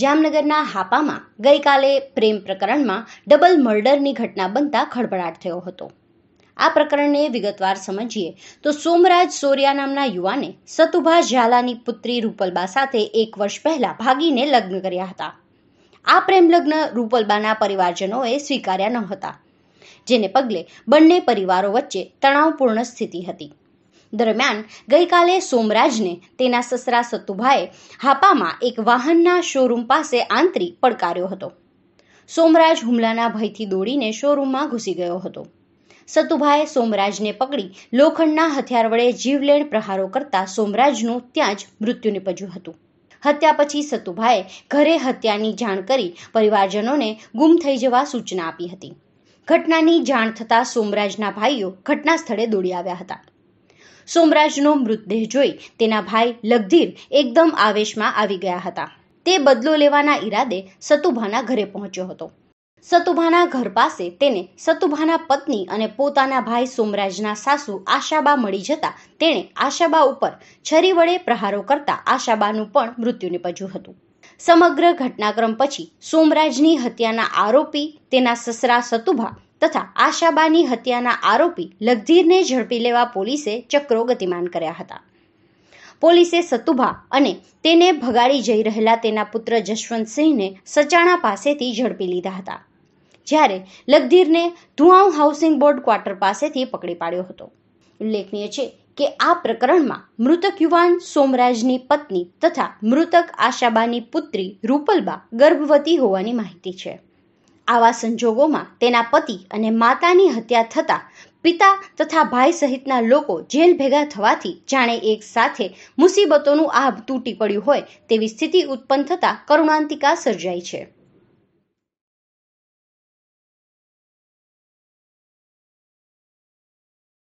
જામનગરના હાપામાં ગઈકાલે પ્રેમ પ્રકરણમાં ડબલ મર્ડરની ઘટના બનતા ખળભળાટ થયો હતો આ પ્રકરણને વિગતવાર સમજીએ તો સોમરાજ સોરિયા નામના યુવાને સતુભા ઝાલાની પુત્રી રૂપલબા સાથે એક વર્ષ પહેલા ભાગીને લગ્ન કર્યા હતા આ પ્રેમ લગ્ન રૂપલબાના પરિવારજનોએ સ્વીકાર્યા ન હતા જેને પગલે બંને પરિવારો વચ્ચે તણાવપૂર્ણ સ્થિતિ હતી દરમિયાન ગઈકાલે સોમરાજને તેના સસરા સતુભાએ હાપામાં એક વાહનના શોરૂમ પાસે આંતરી પડકાર્યો હતો સોમરાજ હુમલાના ભયથી દોડીને શોરૂમમાં ઘૂસી ગયો હતો સતુભાએ સોમરાજને પકડી લોખંડના હથિયાર વડે જીવલેણ પ્રહારો કરતા સોમરાજનું ત્યાં જ મૃત્યુ નિપજ્યું હતું હત્યા પછી સતુભાઈએ ઘરે હત્યાની જાણ કરી પરિવારજનોને ગુમ થઈ જવા સૂચના આપી હતી ઘટનાની જાણ થતાં સોમરાજના ભાઈઓ ઘટના સ્થળે દોડી આવ્યા હતા સોમરાજનો મૃતદેહ જોઈ તેના ભાઈ લગધીર એકદમ આવેશમાં આવી ગયા હતા તે બદલો લેવાના ઈરાદે સતુભાના ઘરે પહોંચ્યો હતો સતુભાના ઘર પાસે તેને સતુભાના પત્ની અને પોતાના ભાઈ સોમરાજના સાસુ આશાબા મળી જતા તેણે આશાબા ઉપર છરી વડે પ્રહારો કરતા આશાબાનું પણ મૃત્યુ નિપજ્યું હતું સમગ્ર ઘટનાક્રમ પછી સોમરાજની હત્યાના આરોપી તેના સસરા સતુભા તથા આશાબાની હત્યાના આરોપી લગધીરને ઝડપી લેવા પોલીસે ચક્રો ગતિમાન કર્યા હતા પોલીસે સતુભા અને તેને ભગાડી જઈ રહેલા તેના પુત્ર જશવંતસિંહને સચાણા પાસેથી ઝડપી લીધા હતા જ્યારે લગધીરને ધુઆઉ હાઉસિંગ બોર્ડ ક્વાર્ટર પાસેથી પકડી પાડ્યો હતો ઉલ્લેખનીય છે કે આ પ્રકરણમાં મૃતક યુવાન સોમરાજની પત્ની તથા મૃતક આશાબાની પુત્રી રૂપલબા ગર્ભવતી હોવાની માહિતી છે આવા સંજોગોમાં તેના પતિ અને માતાની હત્યા થતાં પિતા તથા ભાઈ સહિતના લોકો જેલ ભેગા થવાથી જાણે એક સાથે મુસીબતોનું આભ તૂટી પડ્યું હોય તેવી સ્થિતિ ઉત્પન્ન થતા કરુણાંતિકા સર્જાય છે